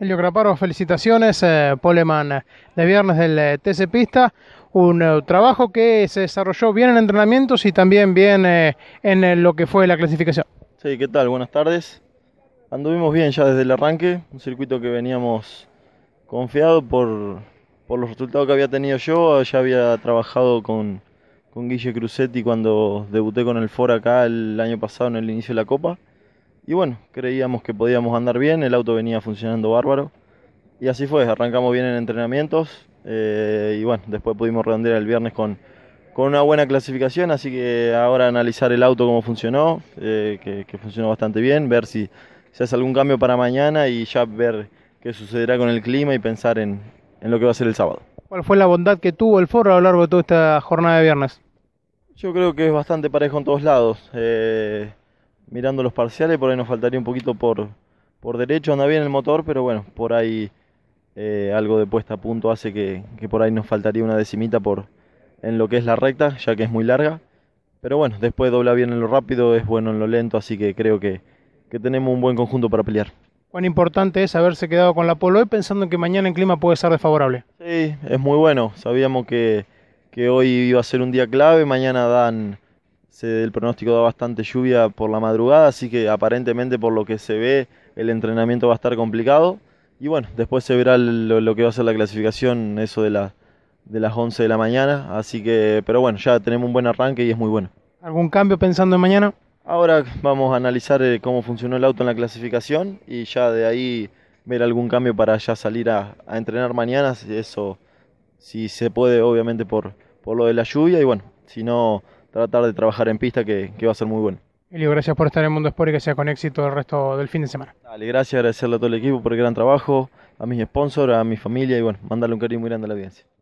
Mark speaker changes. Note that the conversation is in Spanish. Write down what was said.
Speaker 1: Elio Craparo, felicitaciones. Eh, Poleman de viernes del eh, TC Pista. Un eh, trabajo que se desarrolló bien en entrenamientos y también bien en lo que fue la clasificación.
Speaker 2: Sí, ¿qué tal? Buenas tardes. Anduvimos bien ya desde el arranque. Un circuito que veníamos confiados por, por los resultados que había tenido yo. Ya había trabajado con, con Guille Cruzetti cuando debuté con el foro acá el año pasado en el inicio de la Copa. Y bueno, creíamos que podíamos andar bien, el auto venía funcionando bárbaro. Y así fue, arrancamos bien en entrenamientos. Eh, y bueno, después pudimos redondear el viernes con, con una buena clasificación, así que ahora analizar el auto cómo funcionó, eh, que, funcionó bastante bien, ver si se hace algún cambio para mañana y ya ver qué sucederá con el clima y pensar en, lo que va a ser el sábado.
Speaker 1: ¿Cuál fue la bondad que tuvo el foro a lo largo de toda esta jornada de viernes?
Speaker 2: Yo creo que es bastante parejo en todos lados. Eh, mirando los parciales, por ahí nos faltaría un poquito por, por derecho, anda bien el motor, pero bueno, por ahí eh, algo de puesta a punto hace que, por ahí nos faltaría una decimita por, en lo que es la recta, ya que es muy larga. Pero bueno, después dobla bien en lo rápido, es bueno en lo lento, así que creo que, tenemos un buen conjunto para pelear.
Speaker 1: Cuán importante es haberse quedado con la Polo hoy pensando que mañana el clima puede ser desfavorable.
Speaker 2: Sí, es muy bueno. Sabíamos que, que hoy iba a ser un día clave, mañana dan el pronóstico da bastante lluvia por la madrugada, así que aparentemente por lo que se ve el entrenamiento va a estar complicado. Y bueno, después se verá lo, que va a ser la clasificación, eso de, la, de las 11 de la mañana. Así que, pero bueno, ya tenemos un buen arranque y es muy bueno.
Speaker 1: ¿Algún cambio pensando en mañana?
Speaker 2: Ahora vamos a analizar eh, cómo funcionó el auto en la clasificación y ya de ahí ver algún cambio para ya salir a, entrenar mañana, eso si se puede obviamente por, por lo de la lluvia y bueno, si no tratar de trabajar en pista que, va a ser muy bueno.
Speaker 1: Elio, gracias por estar en Mundo Sport y que sea con éxito el resto del fin de semana.
Speaker 2: Dale, gracias, agradecerle a todo el equipo por el gran trabajo, a mis sponsors, a mi familia y bueno, mandarle un cariño muy grande a la audiencia.